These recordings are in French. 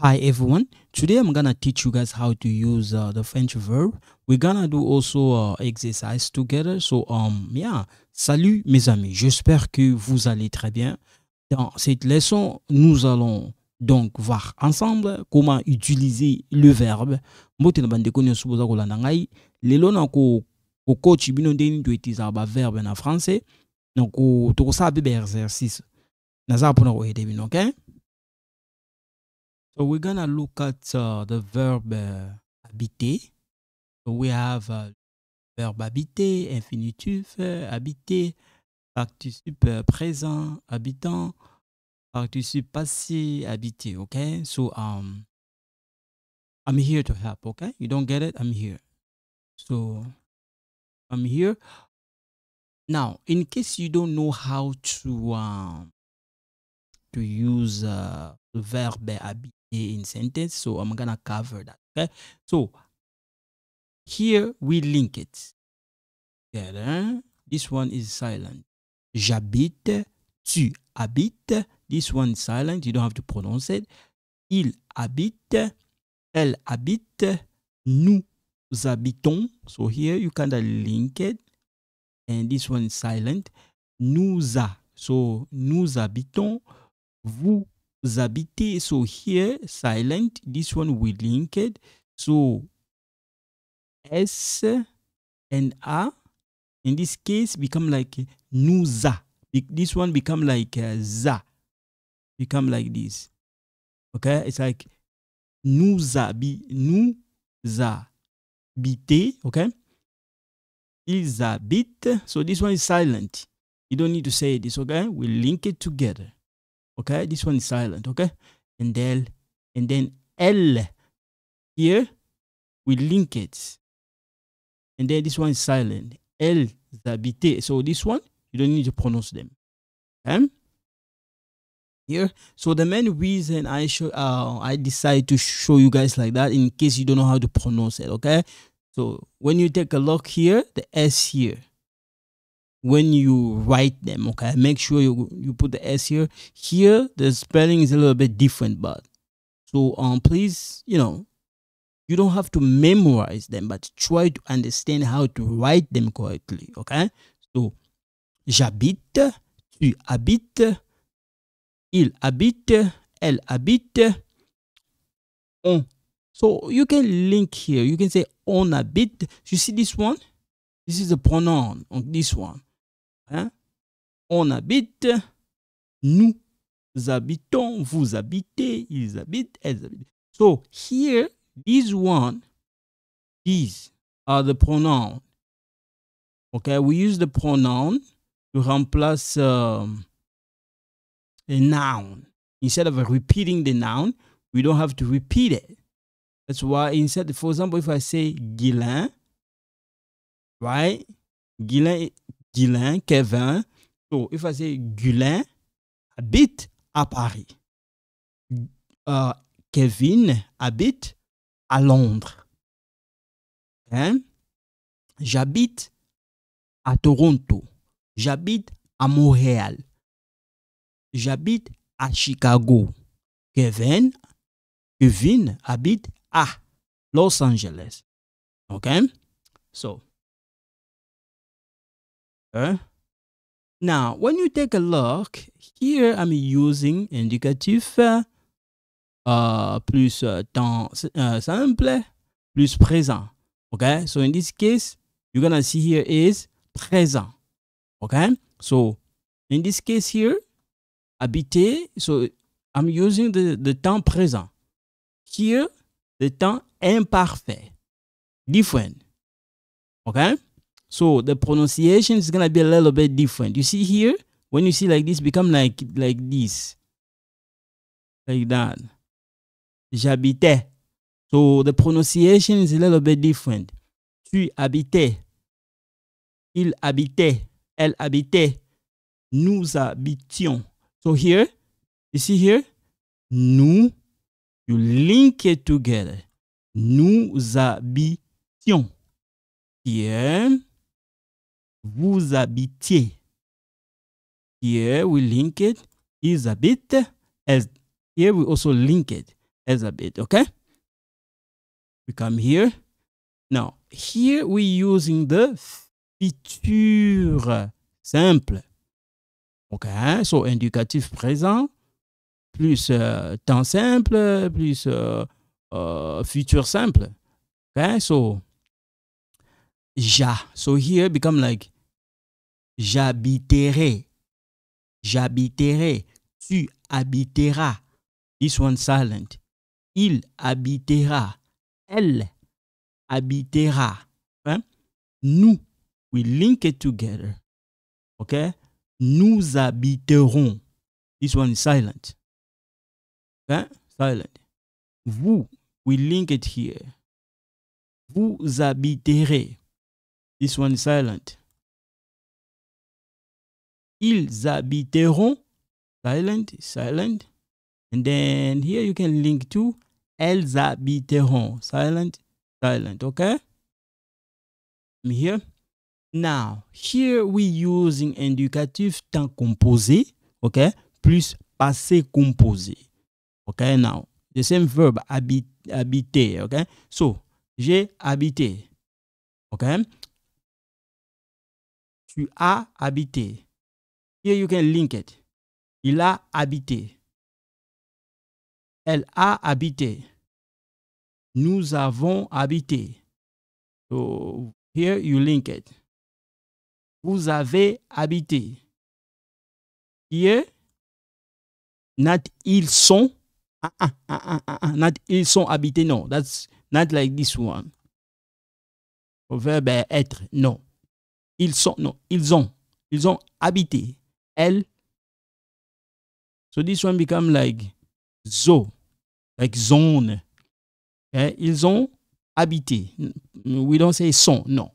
Hi everyone, today I'm gonna teach you guys how to use uh, the French verb. We're gonna do also uh, exercise together. So um yeah, salut mes amis, j'espère que vous allez très bien. Dans cette leçon, nous allons donc voir ensemble comment utiliser le verbe. Mbote na bandeko na coach verbe en français. Donc to ko exercice. Naza So we're to look at uh, the verb uh, habiter. So we have uh, verbe habiter, infinitif, euh, habiter, participe euh, présent, habitant, participe passé, habiter. Okay, so um, I'm here to help. Okay, you don't get it, I'm here. So I'm here. Now, in case you don't know how to um, to use uh, the verb habiter. in sentence. So I'm gonna cover that. Okay. So here we link it together. This one is silent. J'habite, tu habites. This one is silent. You don't have to pronounce it. Il habite, elle habite, nous habitons. So here you kind of link it. And this one is silent. Nous a. So nous habitons, vous Zabite. So here, silent. This one we linked. So S and A, in this case, become like Nuza. This one become like uh, Za. Become like this. Okay? It's like Nuza. Bi, Nuza. Bite. Okay? Ils habitent. So this one is silent. You don't need to say this, okay? We link it together okay this one is silent okay and then and then l here we link it and then this one is silent l zabite so this one you don't need to pronounce them okay um, here so the main reason i show uh, i decide to show you guys like that in case you don't know how to pronounce it okay so when you take a look here the s here when you write them okay make sure you you put the s here here the spelling is a little bit different but so um please you know you don't have to memorize them but try to understand how to write them correctly okay so j'habite tu habites il habite elle habite on so you can link here you can say on habite you see this one this is the pronoun on this one Hein? On habite, nous habitons, vous habitez, ils habitent, elles habitent. So here, these one, these are the pronoun. Okay, we use the pronoun to replace um, a noun. Instead of repeating the noun, we don't have to repeat it. That's why instead, for example, if I say Guilin, right? Guilin? Gulin, Kevin, so, il faisait Gulin habite à Paris. Euh, Kevin habite à Londres. Hein? J'habite à Toronto. J'habite à Montréal. J'habite à Chicago. Kevin, Kevin habite à Los Angeles. OK? So, Okay. Now, when you take a look, here I'm using indicatif uh, plus uh, temps uh, simple plus présent. Okay, so in this case, you're gonna see here is présent. Okay, so in this case here, habiter, so I'm using the, the temps présent. Here, the temps imparfait. Different. Okay? So the pronunciation is going to be a little bit different. You see here, when you see like this, become like, like this. Like that. J'habitais. So the pronunciation is a little bit different. Tu habitais. Il habitait. Elle habitait. Nous habitions. So here, you see here, nous, you link it together. Nous habitions. Here, vous habitiez. Here we link it, is a bit, as here we also link it as a bit, okay? We come here. Now, here we using the future simple. Okay, so indicatif présent, plus euh, temps simple, plus euh, euh, future futur simple. Okay, so ja. So here become like j'habiterai. J'habiterai. Tu habiteras. This one silent. Il habitera. Elle habitera. Hein? Nous, we link it together. OK? Nous habiterons. This one is silent. Hein? Silent. Vous, we link it here. Vous habiterez. This one is silent. Ils habiteront. Silent, silent. And then here you can link to elles habiteront. Silent, silent. Okay? I'm here. Now, here we using indicatif temps composé. Okay? Plus passé composé. Okay? Now, the same verb habiter. Okay? So, j'ai habité. Okay? tu as habité. Here you can link it. Il a habité. Elle a habité. Nous avons habité. So here you link it. Vous avez habité. Here, not ils sont. Ah, ah, ah, not ils sont habité. Non, that's not like this one. Au verbe être, non. Ils sont, non, ils ont, ils ont habité. Elle. So this one become like zo, like zone. Hein, ils ont habité. We don't say son, non.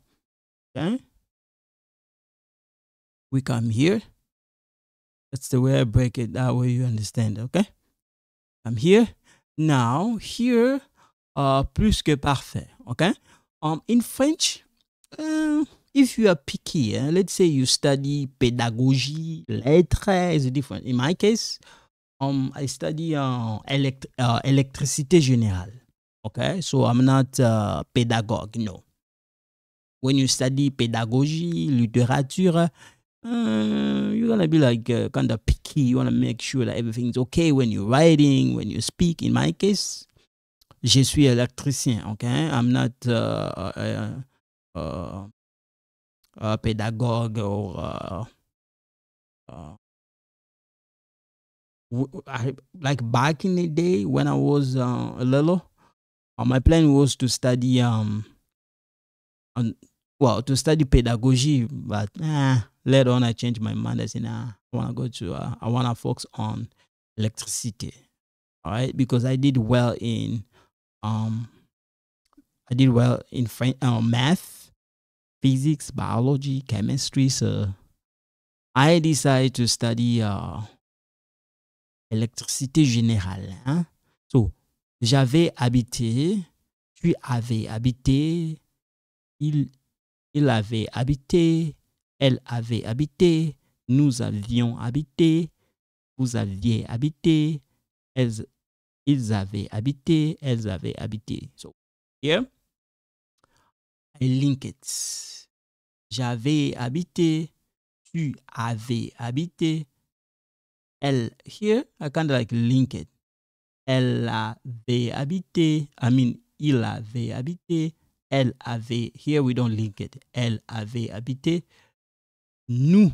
Hein? Okay? We come here. That's the way I break it. That way you understand, okay? I'm here. Now, here, uh, plus que parfait, okay? Um, in French, uh, If you are picky, eh, let's say you study pedagogy, lettres, it's different. In my case, um, I study uh, uh générale. uh, Okay, so I'm not a uh, pedagogue, no. When you study pedagogy, literature, uh, you're gonna be like uh, kind of picky. You wanna make sure that everything's okay when you're writing, when you speak. In my case, je suis électricien. Okay, I'm not uh, uh, pedagogue or uh, uh, like back in the day when I was uh, little, uh, my plan was to study um, on, well, to study pedagogy, but eh, later on I changed my mind. I said, nah, I want to go to, uh, I want to focus on electricity, all right, because I did well in, um, I did well in uh, math, physics, biology, chemistry. So I decided to study uh, électricité générale. Hein. So, j'avais habité, tu avais habité, il, il avait habité, elle avait habité, nous avions habité, vous aviez habité, elles, ils avaient habité, elles avaient habité. So, here, I link it j'avais habité, tu avais habité. Elle, here, I kind of like link it. Elle avait habité, I mean, il avait habité, elle avait, here we don't link it, elle avait habité. Nous,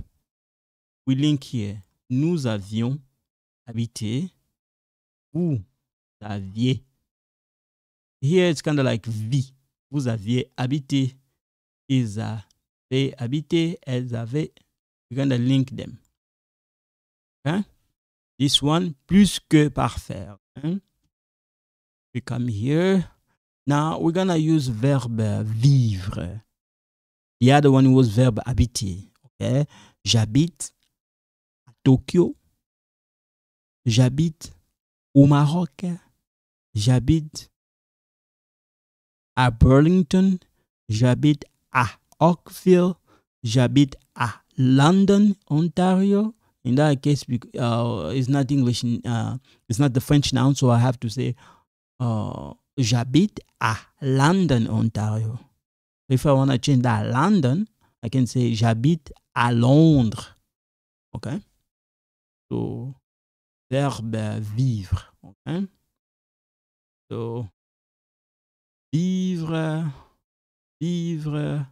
we link here, nous avions habité, vous aviez. Here it's kind of like vie, vous aviez habité, ils et habité, elles avaient gonna link them. Hein? This one, plus que parfait. Hein? We come here. Now we're gonna use verb vivre. The other one was verb habiter. Okay? J'habite à Tokyo. J'habite au Maroc. J'habite à Burlington. J'habite Oakville. J'habite à London, Ontario. In that case, uh, it's not English, uh, it's not the French noun, so I have to say uh, j'habite à London, Ontario. If I want to change that London, I can say j'habite à Londres. Okay? So, verbe vivre. Okay? So, vivre, vivre,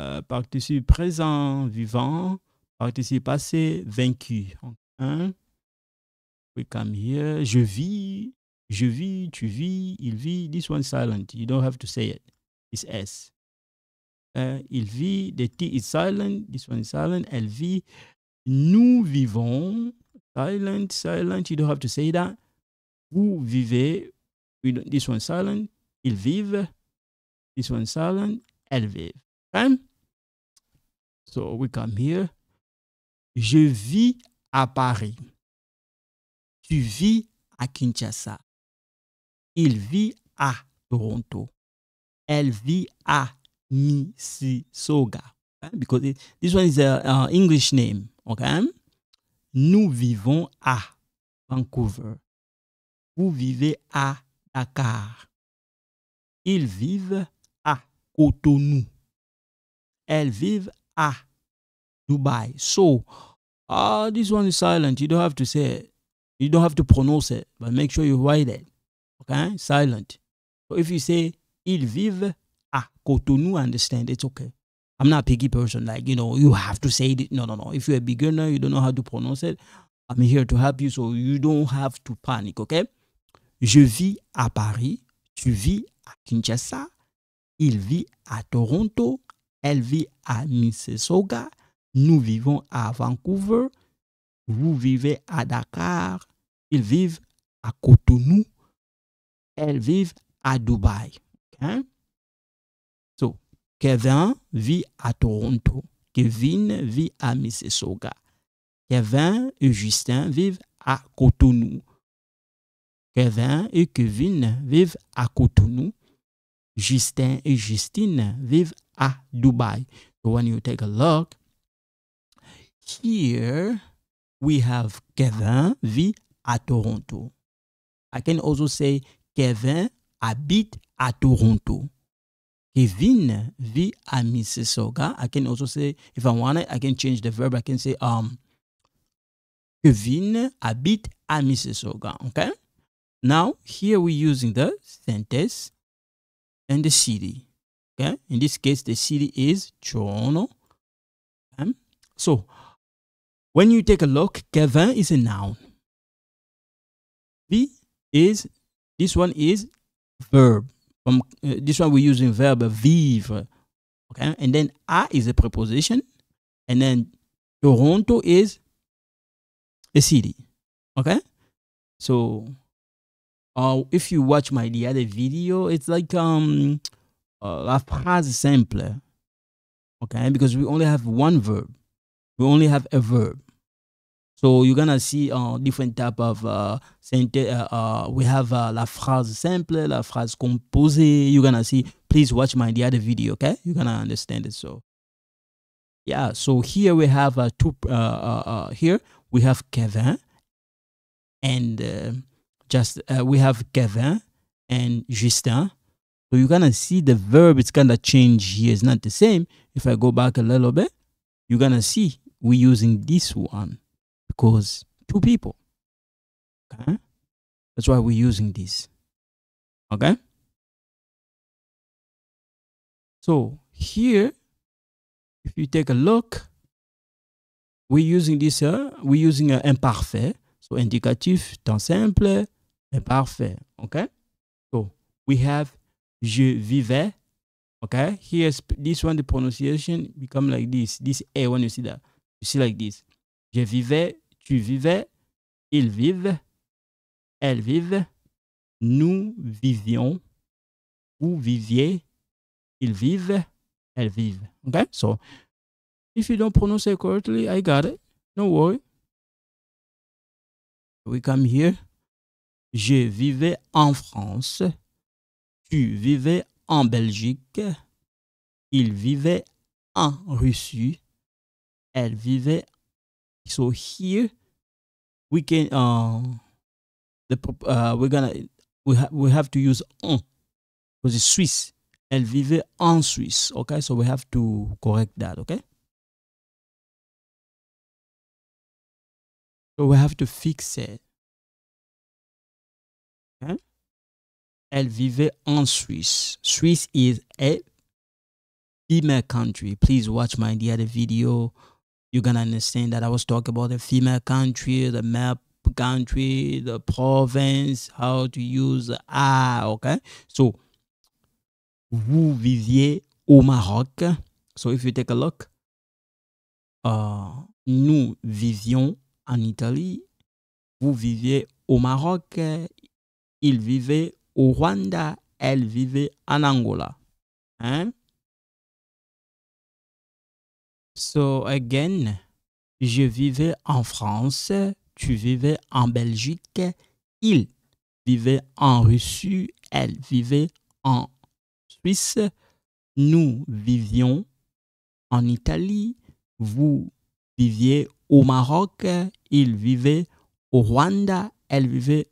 Euh, participe présent vivant, participe passé vaincu. We come here. Je vis, je vis, tu vis, il vit. This one silent. You don't have to say it. It's S. Euh, il vit, the T is silent. This one is silent. Elle vit. Nous vivons. Silent, silent. You don't have to say that. Vous vivez. this one silent. Ils vivent. This one silent. Elles vivent. So we come here. Je vis à Paris. Tu vis à Kinshasa. Il vit à Toronto. Elle vit à Mississauga. Hein, because this one is an English name. Nous vivons à Vancouver. Vous vivez à Dakar. Ils vivent à Cotonou. elles vivent à Dubai. So, uh, this one is silent. You don't have to say it. You don't have to pronounce it, but make sure you write it. Okay? Silent. So if you say, ils vivent à Cotonou, understand. It's okay. I'm not a picky person. Like, you know, you have to say it. No, no, no. If you're a beginner, you don't know how to pronounce it. I'm here to help you, so you don't have to panic, okay? Je vis à Paris. Tu vis à Kinshasa. Il vit à Toronto. Elle vit à Mississauga. Nous vivons à Vancouver. Vous vivez à Dakar. Ils vivent à Cotonou. Elles vivent à Dubaï. Hein? So, Kevin vit à Toronto. Kevin vit à Mississauga. Kevin et Justin vivent à Cotonou. Kevin et Kevin vivent à Cotonou. Justin et Justine vivent Ah Dubai. So when you take a look, here we have Kevin vit à Toronto. I can also say Kevin habite à Toronto. Kevin vit à Mississauga. I can also say, if I want it, I can change the verb. I can say, um, Kevin habite à Mississauga. Okay? Now, here we're using the sentence and the city. Okay, in this case, the city is Toronto. Okay? Um, so when you take a look, Kevin is a noun. V is this one is verb. From uh, this one we're using verb vivre. Okay, and then a is a preposition, and then Toronto is a city. Okay, so uh, if you watch my the other video, it's like um uh, la phrase simple. Okay, because we only have one verb. We only have a verb. So you're gonna see uh, different type of uh, uh, uh, we have uh, la phrase simple, la phrase composée. You're gonna see. Please watch my the other video. Okay, you're gonna understand it. So yeah. So here we have uh, two. here we have Kevin, and just we have Kevin and Justin so you gonna see the verb, it's gonna change here. It's not the same. If I go back a little bit, you're gonna see we're using this one because two people. Okay? That's why we're using this. Okay? So here, if you take a look, we're using this, uh, we're using an uh, imparfait. So indicatif, temps simple, imparfait. Okay? So we have je vivais. Okay, here's this one, the pronunciation become like this. This A, when you see that, you see like this. Je vivais, tu vivais, ils vivent, elles vivent, nous vivions, vous viviez, ils vivent, elles vivent. Okay, so if you don't pronounce it correctly, I got it. No worry. We come here. Je vivais en France. Tu vivais en Belgique. Il vivait en Russie. Elle vivait. So here we can uh, the uh, we're gonna we ha we have to use on because it's Swiss. Elle vivait en Suisse. Okay, so we have to correct that. Okay. So we have to fix it. Okay. Hein? elle vivait en Suisse. Suisse is a female country. Please watch my the other video. You're gonna understand that I was talking about the female country, the male country, the province, how to use the ah, okay? So vous viviez au Maroc. So if you take a look, uh, nous vivions en Italie. Vous viviez au Maroc. Il vivait au Rwanda, elle vivait en Angola. Hein? So again, je vivais en France, tu vivais en Belgique, il vivait en Russie, elle vivait en Suisse, nous vivions en Italie, vous viviez au Maroc, il vivait au Rwanda, elle vivait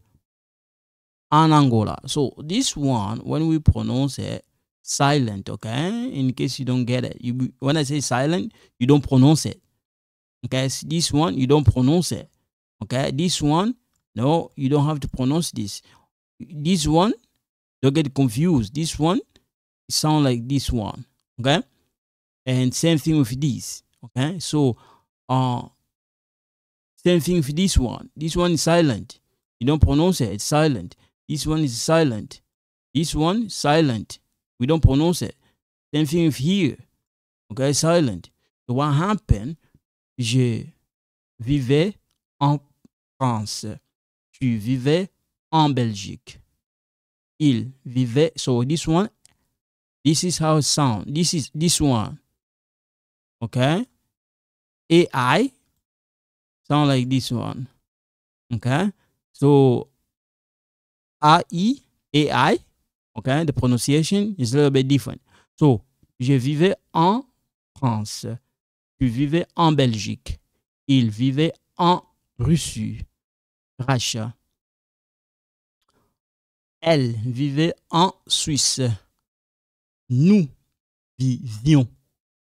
and Angola. So this one, when we pronounce it silent, okay, in case you don't get it, you when I say silent, you don't pronounce it. Okay, so this one, you don't pronounce it. Okay, this one, no, you don't have to pronounce this. This one, don't get confused. This one, sound like this one. Okay, and same thing with this. Okay, so uh, same thing with this one. This one is silent. You don't pronounce it, it's silent. This one is silent. This one, silent. We don't pronounce it. Same thing with here. Okay, silent. So what happened? Je vivais en France. Tu vivais en Belgique. Il vivait. So this one, this is how it sounds. This is this one. Okay. AI sound like this one. Okay. So A-I, A-I, okay, the pronunciation is a little bit different. So, je vivais en France. Tu vivais en Belgique. Il vivait en Russie. Russia. Elle vivait en Suisse. Nous vivions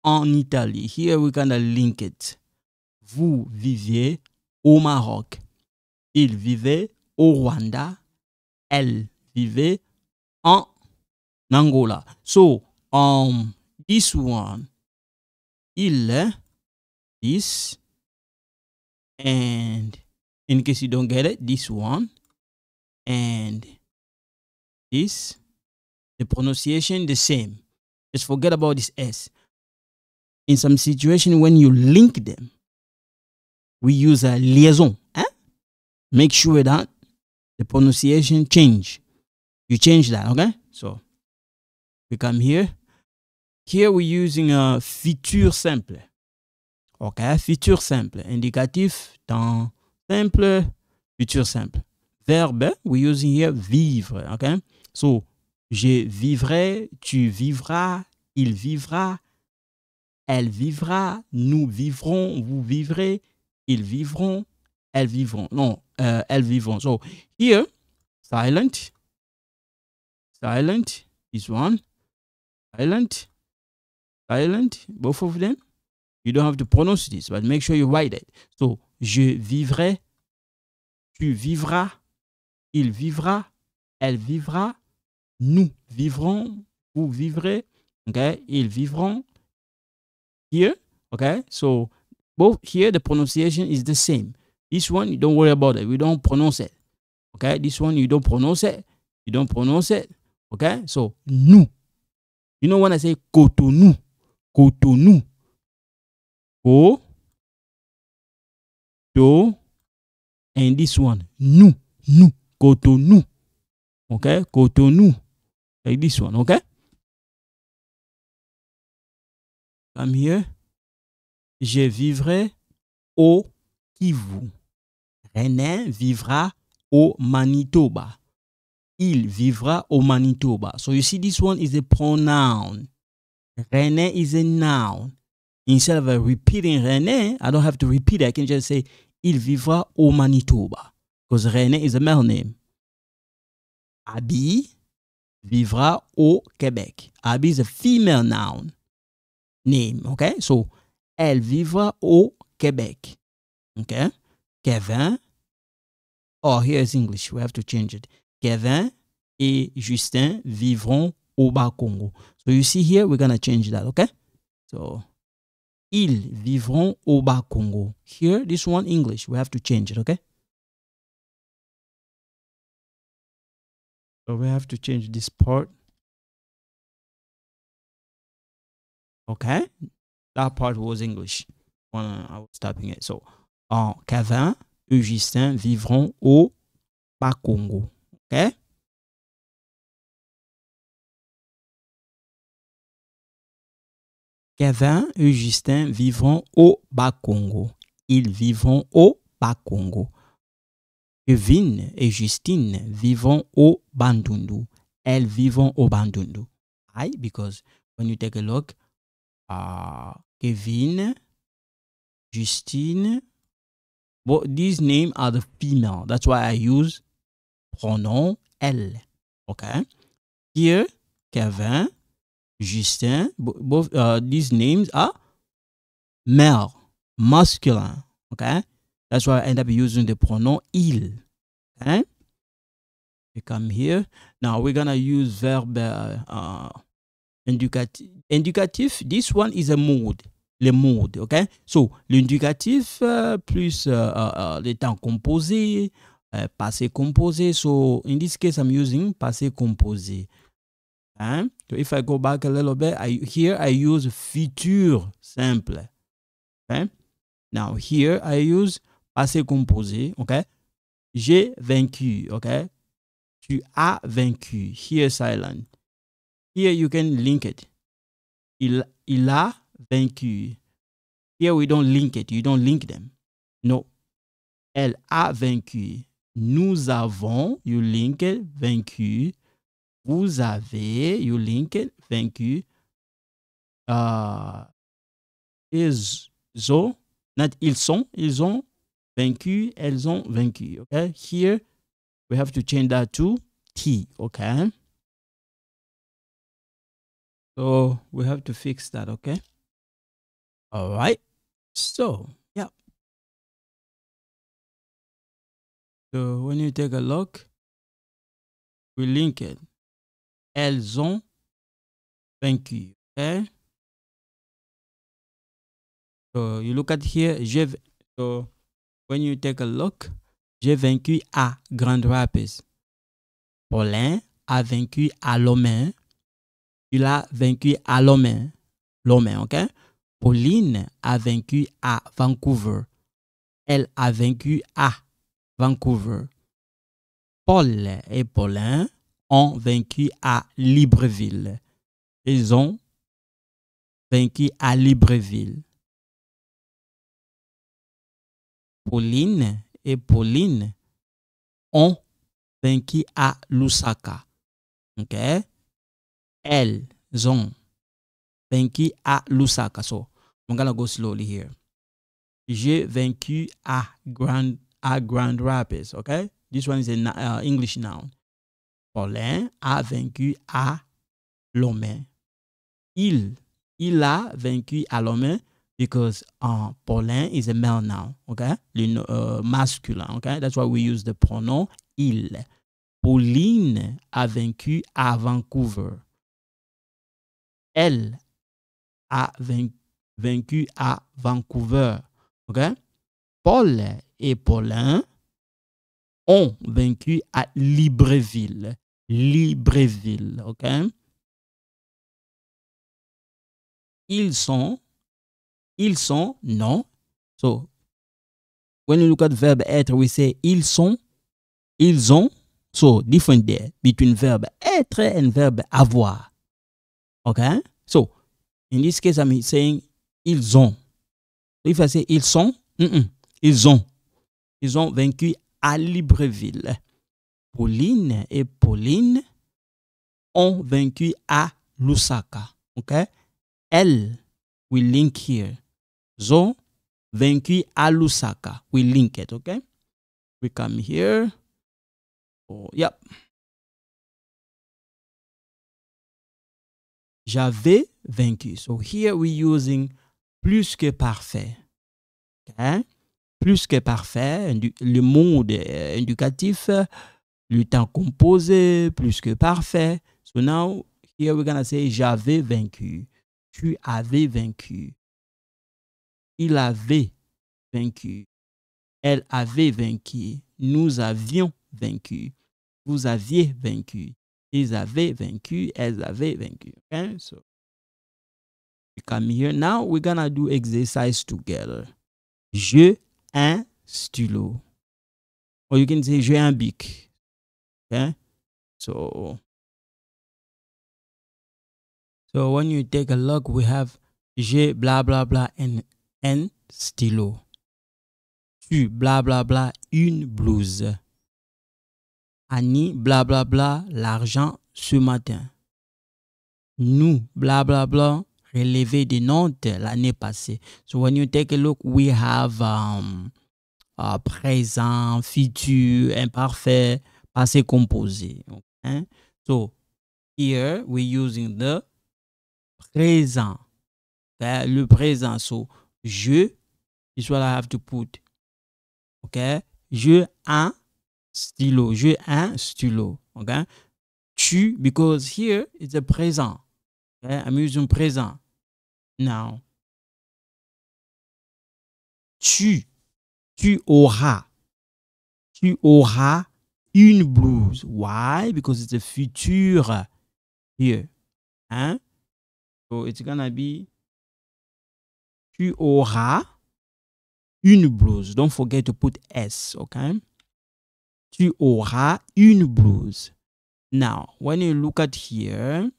en Italie. Here we can link it. Vous viviez au Maroc. Il vivait au Rwanda. elle vivait en Angola. So, um, this one, il this, and in case you don't get it, this one, and this, the pronunciation the same. Just forget about this S. In some situation, when you link them, we use a liaison. Eh? Make sure that the pronunciation change. You change that, okay? So we come here. Here we're using a futur simple. Okay, Futur simple. Indicatif, temps simple, futur simple. Verbe, we're using here vivre, okay? So, je vivrai, tu vivras, il vivra, elle vivra, nous vivrons, vous vivrez, ils vivront, elles vivront. Non, uh, elles vivront. So here, silent, silent, is one, silent, silent, both of them. You don't have to pronounce this, but make sure you write it. So, je vivrai, tu vivras, il vivra, elle vivra, nous vivrons, vous vivrez, okay? Ils vivront. Here, okay? So, both here the pronunciation is the same. This one, you don't worry about it. We don't pronounce it. Okay? This one, you don't pronounce it. You don't pronounce it. Okay? So, nous. You know when I say Cotonou, Cotonou, o, To, and this one, nous, nous, Cotonou. Okay? Cotonou. Like this one, okay? Come here. Je vivrai au Kivu. René vivra au Manitoba. Il vivra au Manitoba. So you see this one is a pronoun. René is a noun. Instead of repeating René, I don't have to repeat it. I can just say il vivra au Manitoba. Because René is a male name. Abby vivra au Québec. Abby is a female noun. Name, okay? So, elle vivra au Québec. Okay? Kevin. Oh, here is English. We have to change it. Kevin et Justin vivront au Bas-Congo. So you see here, we're going to change that, okay? So, ils vivront au Bas-Congo. Here, this one English. We have to change it, okay? So we have to change this part. Okay? That part was English when I was typing it. So, Kevin et Justin vivront au Bakongo. OK? Kevin et Justin vivront au Bakongo. Ils vivront au Bakongo. Kevin et Justine vivront au Bandundu. Elles vivront au Bandundu. Why? Because when you take a look, ah, Kevin, Justine, But these names are the female. That's why I use pronoun elle. Okay. Here, Kevin, Justin, both uh, these names are male, masculine. Okay. That's why I end up using the pronoun il. Okay. We come here. Now we're going to use verb uh, uh, indicative. Indicative, this one is a mood. le mode, ok? So, l'indicatif euh, plus euh, euh, le temps composé, passé composé. So, in this case, I'm using passé composé. Hein? So, if I go back a little bit, here I use futur simple. Now, here I use passé composé, ok? J'ai vaincu, ok? Tu as vaincu. Here silent. Here you can link it. Il, il a vaincu. Here we don't link it, you don't link them. No. Elle a vaincu. Nous avons, you link it, vaincu. Vous avez, you link it, vaincu. Uh, ils ont, not ils sont, ils ont vaincu, elles ont vaincu. Okay, here we have to change that to T. Okay, so we have to fix that. Okay. All right. So, yeah. So when you take a look, we link it. Elles ont vaincu. Okay. So you look at here, Je, so when you take a look, j'ai vaincu à Grand Rapids. Paulin a vaincu à Lomain. Il a vaincu à Lomain. Lomain, okay? Pauline a vaincu à Vancouver. Elle a vaincu à Vancouver. Paul et Paulin ont vaincu à Libreville. Ils ont vaincu à Libreville. Pauline et Pauline ont vaincu à Lusaka. Elles ont vaincu à On va gonna go slowly here. J'ai vaincu à Grand, à Grand Rapids, okay? This one is an uh, English noun. Paulin a vaincu à Lomé. Il, il a vaincu à Lomé because uh, Paulin is a male noun, okay? Le uh, masculin, okay? That's why we use the pronom il. Pauline a vaincu à Vancouver. Elle a vaincu à Vancouver. Okay? Paul et Paulin ont vaincu à Libreville. Libreville. OK? Ils sont, ils sont, non. So, when you look at verb être, we say ils sont, ils ont. So, different there between verb être and verb avoir. OK? So, In this case, I'm saying ils ont. If I say ils sont, ils ont. Ils ont vaincu à Libreville. Pauline et Pauline ont vaincu à Lusaka. OK? Elle, we link here. ont vaincu à Lusaka. We link it. OK? We come here. Oh, yep. j'avais vaincu. So here we're using plus que parfait. Hein? Plus que parfait, le monde éducatif, le temps composé, plus que parfait. So now, here we're to say j'avais vaincu. Tu avais vaincu. Il avait vaincu. Elle avait vaincu. Nous avions vaincu. Vous aviez vaincu. Ils avaient vaincu, elles avaient vaincu. Okay? So you come here. Now we're gonna do exercise together. Je un stylo. Or you can say je un bic. Okay? So so when you take a look, we have je blah blah blah and un stylo. Tu blah blah blah une blouse. Annie, bla, l'argent ce matin. Nous, bla bla, bla, relevé de notes l'année passée. So when you take a look, we have um, uh, présent, futur, imparfait, passé composé. Okay? Hein? So here we're using the présent. Le présent. So je, is what I have to put. Okay? Je, un, stylo. J'ai un stylo. Okay? Tu, because here it's a present, Okay? I'm using présent. Now. Tu, tu auras. Tu auras une blouse. Why? Because it's a future here. Hein? So it's gonna be tu auras une blouse. Don't forget to put S, okay? tu auras une blouse. Now, when you look at here,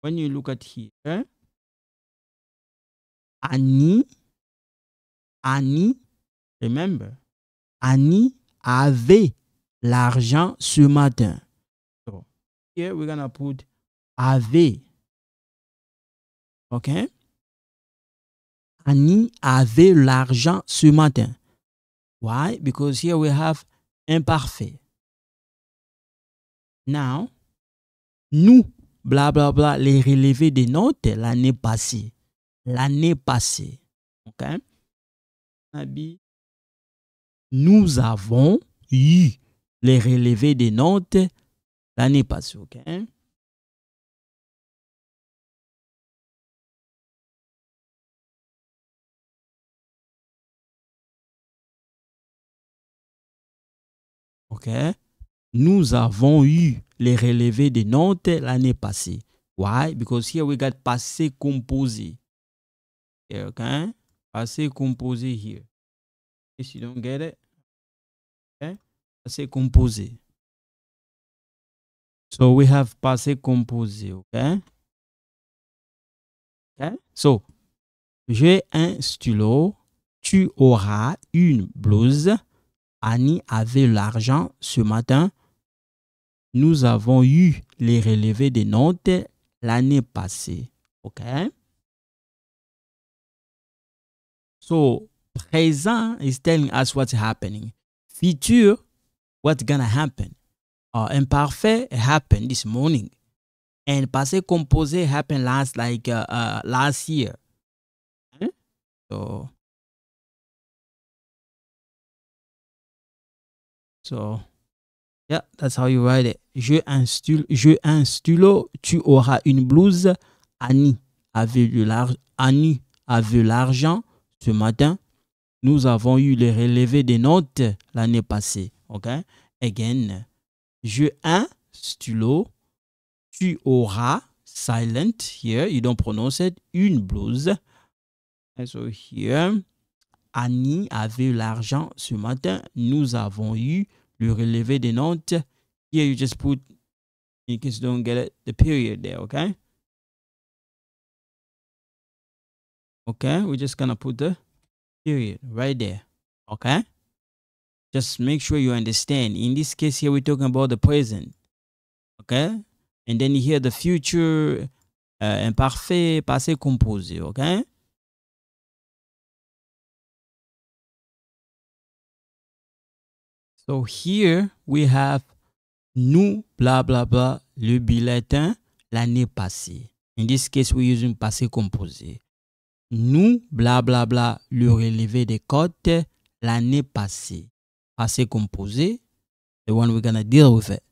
when you look at here, Annie, Annie, remember, Annie avait l'argent ce matin. So, here we're gonna put avait. Okay, Annie avait l'argent ce matin. Why? Because here we have imparfait. Now, nous, bla bla, bla, les relevés des notes l'année passée. L'année passée. OK? Nous avons eu les relevés des notes l'année passée. OK? Okay, Nous avons eu les relevés de notes l'année passée. Why? Because here we got passé composé. okay? Passé composé here. If you don't get it, okay? Passé composé. So we have passé composé, okay? Okay? So, j'ai un stylo, tu auras une blouse, Annie avait l'argent ce matin. Nous avons eu les relevés de notes l'année passée. OK? So, présent is telling us what's happening. Future, what's gonna happen. Uh, oh, imparfait happened this morning. And passé composé happened last like uh, uh last year. Hein? So, So, yeah, that's how you write it. Je un, tu auras une blouse. Annie avait de l'argent. Annie l'argent ce matin. Nous avons eu les relevés des notes l'année passée. OK? Again. Je un stylo. Tu auras silent here. You don't pronounce it. Une blouse. so here. Annie avait l'argent ce matin. Nous avons eu le relevé des notes. Here you just put in case you don't get it, the period there, okay? Okay, we're just gonna put the period right there, okay? Just make sure you understand. In this case here, we're talking about the present, okay? And then here, the future, uh, imparfait, passé composé, okay? So here we have nous, blah, blah, blah, le bulletin l'année passée. In this case, we're using passé composé. Nous, blah, blah, blah, le relevé des cotes l'année passée. Passé composé, the one we're gonna deal with it.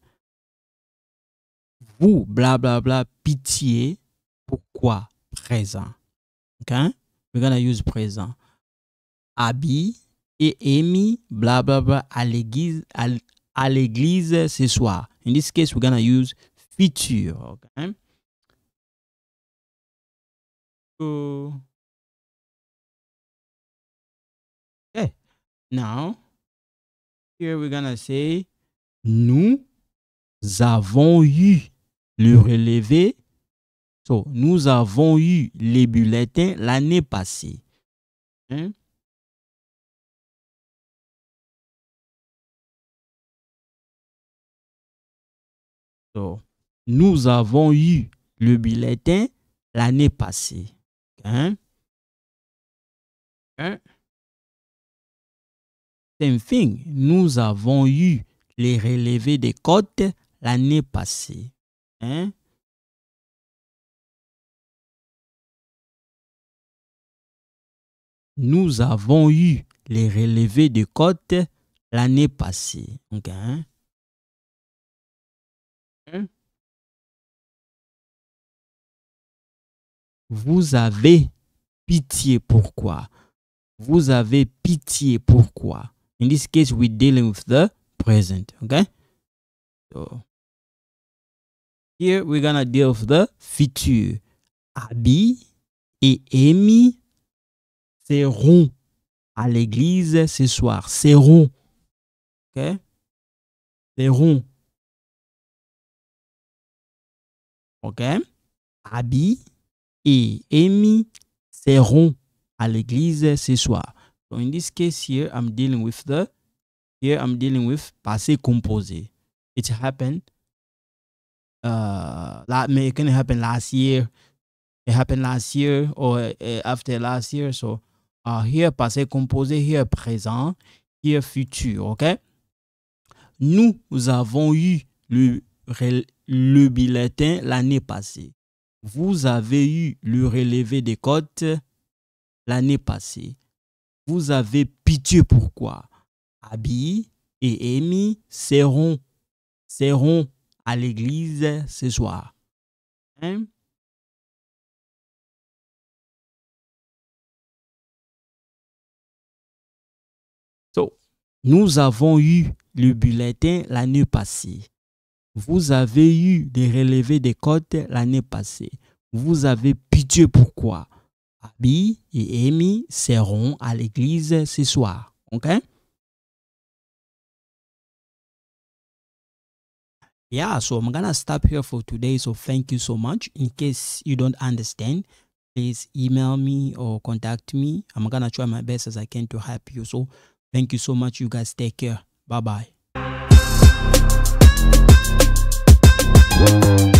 Vous, blah, blah, blah, pitié, pourquoi présent? Okay? We're gonna use présent. Habit, et émis blablabla à l'église à, l'église ce soir. In this case, we're to use future. Okay? So, okay. Now, here we're to say nous avons eu le relevé. So, nous avons eu les bulletins l'année passée. Okay? nous avons eu le bulletin l'année passée. Hein? hein? Same thing, nous avons eu les relevés des cotes l'année passée. Hein? Nous avons eu les relevés de cotes l'année passée. Hein? Vous avez pitié pourquoi? Vous avez pitié pourquoi? In this case, we're dealing with the present, okay? So here we're gonna deal with the future. Abby et Amy seront à l'église ce soir. Seront. Okay. Seront. Okay. Abby et Amy seront à l'église ce soir. So in this case here, I'm dealing with the, here I'm dealing with passé composé. It happened, uh, it can happen last year, it happened last year or uh, after last year. So uh, here passé composé, here présent, here futur, Okay. Nous avons eu le, le bulletin l'année passée vous avez eu le relevé des côtes l'année passée. Vous avez pitié pourquoi Abby et Amy seront, seront à l'église ce soir. Hein? nous avons eu le bulletin l'année passée. Vous avez eu des relevés de cotes l'année passée. Vous avez pitié pourquoi Abby et Amy seront à l'église ce soir. OK Yeah, so I'm gonna stop here for today. So thank you so much. In case you don't understand, please email me or contact me. I'm gonna try my best as I can to help you. So thank you so much, you guys. Take care. Bye bye. Thank